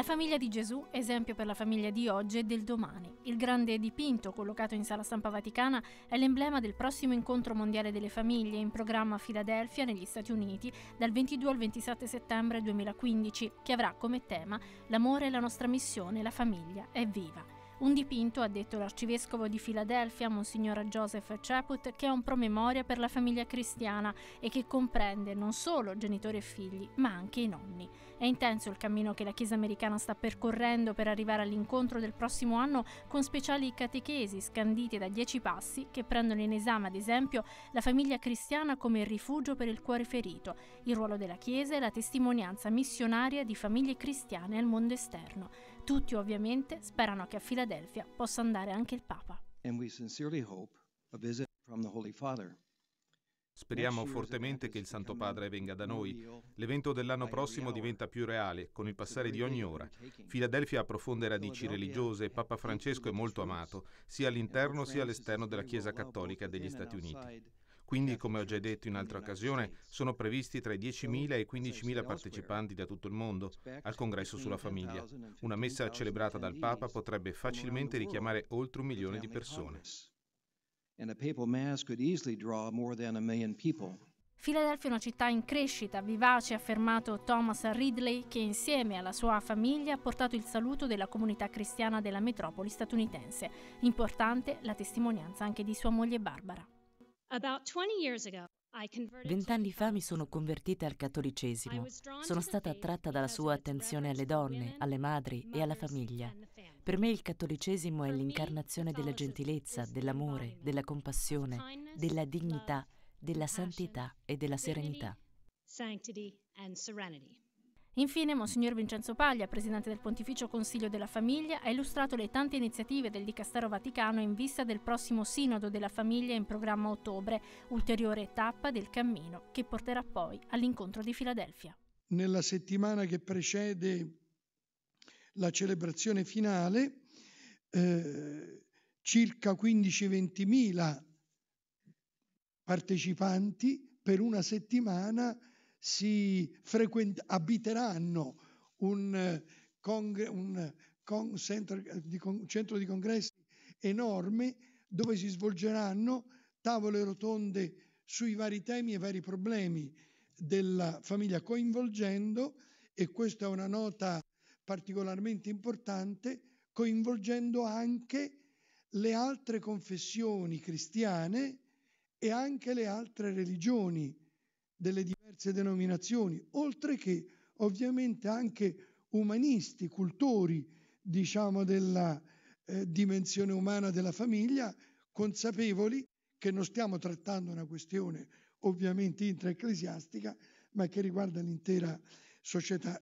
La famiglia di Gesù, esempio per la famiglia di oggi e del domani. Il grande dipinto collocato in sala stampa vaticana è l'emblema del prossimo incontro mondiale delle famiglie in programma a Filadelfia negli Stati Uniti dal 22 al 27 settembre 2015, che avrà come tema L'amore è la nostra missione, la famiglia è viva. Un dipinto, ha detto l'arcivescovo di Filadelfia, Monsignor Joseph Chaput, che è un promemoria per la famiglia cristiana e che comprende non solo genitori e figli, ma anche i nonni. È intenso il cammino che la Chiesa americana sta percorrendo per arrivare all'incontro del prossimo anno con speciali catechesi scandite da dieci passi che prendono in esame, ad esempio, la famiglia cristiana come rifugio per il cuore ferito, il ruolo della Chiesa e la testimonianza missionaria di famiglie cristiane al mondo esterno. Tutti ovviamente sperano che a Filadelfia possa andare anche il Papa. Speriamo fortemente che il Santo Padre venga da noi. L'evento dell'anno prossimo diventa più reale, con il passare di ogni ora. Filadelfia ha profonde radici religiose e Papa Francesco è molto amato, sia all'interno sia all'esterno della Chiesa Cattolica degli Stati Uniti. Quindi, come ho già detto in altra occasione, sono previsti tra i 10.000 e i 15.000 partecipanti da tutto il mondo al congresso sulla famiglia. Una messa celebrata dal Papa potrebbe facilmente richiamare oltre un milione di persone. Filadelfia è una città in crescita, vivace, ha affermato Thomas Ridley, che insieme alla sua famiglia ha portato il saluto della comunità cristiana della metropoli statunitense. Importante la testimonianza anche di sua moglie Barbara. Vent'anni fa mi sono convertita al cattolicesimo. Sono stata attratta dalla sua attenzione alle donne, alle madri e alla famiglia. Per me il cattolicesimo è l'incarnazione della gentilezza, dell'amore, della compassione, della dignità, della santità e della serenità. Sanctity and serenity. Infine, Monsignor Vincenzo Paglia, presidente del Pontificio Consiglio della Famiglia, ha illustrato le tante iniziative del Dicastero Vaticano in vista del prossimo Sinodo della Famiglia in programma a ottobre, ulteriore tappa del cammino che porterà poi all'incontro di Filadelfia. Nella settimana che precede la celebrazione finale, eh, circa 15-20 mila partecipanti per una settimana si frequent- abiteranno un, eh, congre- un eh, con- centro, eh, di con- centro di congressi enorme dove si svolgeranno tavole rotonde sui vari temi e vari problemi della famiglia, coinvolgendo, e questa è una nota particolarmente importante, coinvolgendo anche le altre confessioni cristiane e anche le altre religioni delle diverse denominazioni, oltre che ovviamente anche umanisti, cultori, diciamo, della eh, dimensione umana della famiglia, consapevoli che non stiamo trattando una questione ovviamente intraecclesiastica, ma che riguarda l'intera società.